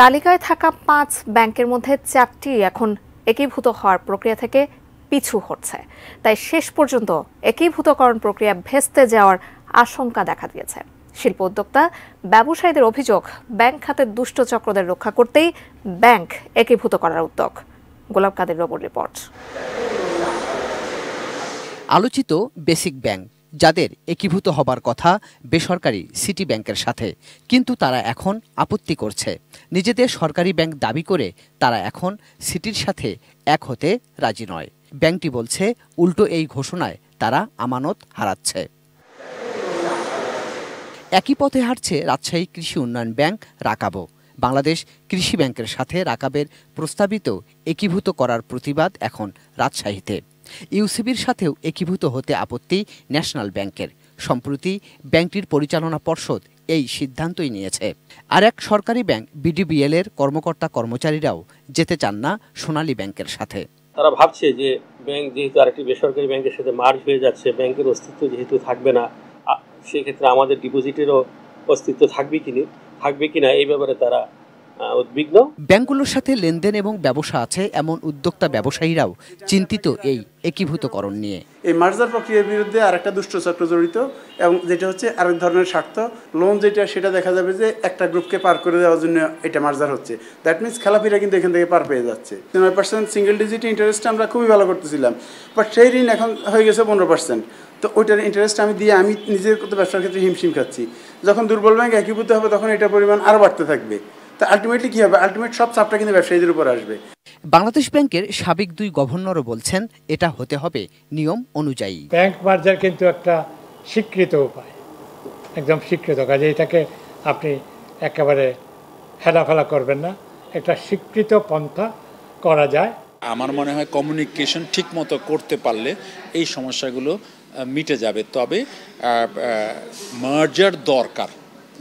তালিকায় থাকা পাঁচ ব্যাংকের মধ্যে চারটি এখন একীভূত হওয়ার প্রক্রিয়া থেকে পিছু হচ্ছে তাই শেষ পর্যন্ত একীভূতকরণ প্রক্রিয়া ভেস্তে যাওয়ার আশঙ্কা দেখা দিয়েছে শিল্প উদ্যোক্তা ব্যবসায়ীদের অভিযোগ ব্যাংক খাতের দুষ্ট চক্রদের রক্ষা করতেই ব্যাংক একীভূত করার উদ্যোগ গোলাপ কাদের রবর রিপোর্ট আলোচিত বেসিক ব্যাংক যাদের একীভূত হবার কথা বেসরকারি সিটি ব্যাংকের সাথে কিন্তু তারা এখন আপত্তি করছে নিজেদের সরকারি ব্যাংক দাবি করে তারা এখন সিটির সাথে এক হতে রাজি নয় ব্যাংকটি বলছে উল্টো এই ঘোষণায় তারা আমানত হারাচ্ছে একই পথে হারছে রাজশাহী কৃষি উন্নয়ন ব্যাংক রাকাবো বাংলাদেশ কৃষি ব্যাংকের সাথে রাকাবের প্রস্তাবিত একীভূত করার প্রতিবাদ এখন রাজশাহীতে ইউসিবির সাথেও একীভূত হতে আপত্তি ন্যাশনাল ব্যাংকের সম্প্রতি ব্যাংকটির পরিচালনা পর্ষদ এই সিদ্ধান্তই নিয়েছে আর এক সরকারি ব্যাংক বিডিবিএল এর কর্মকর্তা কর্মচারীরাও যেতে চান না সোনালী ব্যাংকের সাথে তারা ভাবছে যে ব্যাংক যেহেতু আরেকটি বেসরকারি ব্যাংকের সাথে মার্জ হয়ে যাচ্ছে ব্যাংকের অস্তিত্ব যেহেতু থাকবে না সেক্ষেত্রে আমাদের ডিপোজিটেরও অস্তিত্ব থাকবে কিনা থাকবে কিনা এই ব্যাপারে তারা উদ্বিগ্ন ব্যাংকগুলোর সাথে লেনদেন এবং ব্যবসা আছে এমন উদ্যোক্তা ব্যবসায়ীরাও চিন্তিত এই একীভূতকরণ নিয়ে এই মার্জার প্রক্রিয়ার বিরুদ্ধে আরেকটা চক্র জড়িত এবং যেটা হচ্ছে আরেক ধরনের স্বার্থ লোন যেটা সেটা দেখা যাবে যে একটা গ্রুপকে পার করে দেওয়ার জন্য এটা মার্জার হচ্ছে দ্যাট মিনস খেলাফিরা কিন্তু এখান থেকে পার পেয়ে যাচ্ছে নয় পার্সেন্ট সিঙ্গেল ডিজিট ইন্টারেস্ট আমরা খুবই ভালো করতেছিলাম বাট সেই ঋণ এখন হয়ে গেছে পনেরো পার্সেন্ট তো ওইটার ইন্টারেস্ট আমি দিয়ে আমি নিজের ব্যবসার ক্ষেত্রে হিমশিম খাচ্ছি যখন দুর্বল ব্যাংক একীভূত হবে তখন এটা পরিমাণ আরও বাড়তে থাকবে তা আলটিমেটলি কী হবে আলটিমেট সব চাপটা কিন্তু ব্যবসায়ীদের উপর আসবে বাংলাদেশ ব্যাংকের সাবেক দুই গভর্নরও বলছেন এটা হতে হবে নিয়ম অনুযায়ী ব্যাংক মার্জার কিন্তু একটা স্বীকৃত উপায় একদম স্বীকৃত কাজে এটাকে আপনি একেবারে হেলাফেলা করবেন না একটা স্বীকৃত পন্থা করা যায় আমার মনে হয় কমিউনিকেশন ঠিকমতো করতে পারলে এই সমস্যাগুলো মিটে যাবে তবে মার্জার দরকার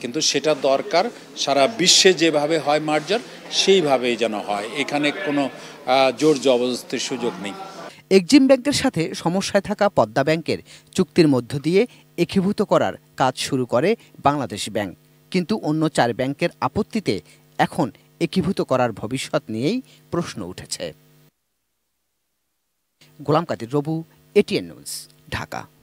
কিন্তু সেটা দরকার সারা বিশ্বে যেভাবে হয় মার্জার সেইভাবেই যেন হয় এখানে কোনো জোর জবরদস্তির সুযোগ নেই এক্সিম ব্যাংকের সাথে সমস্যায় থাকা পদ্মা ব্যাংকের চুক্তির মধ্য দিয়ে একীভূত করার কাজ শুরু করে বাংলাদেশ ব্যাংক কিন্তু অন্য চার ব্যাংকের আপত্তিতে এখন একীভূত করার ভবিষ্যৎ নিয়েই প্রশ্ন উঠেছে গোলাম কাদির রবু এটিএন নিউজ ঢাকা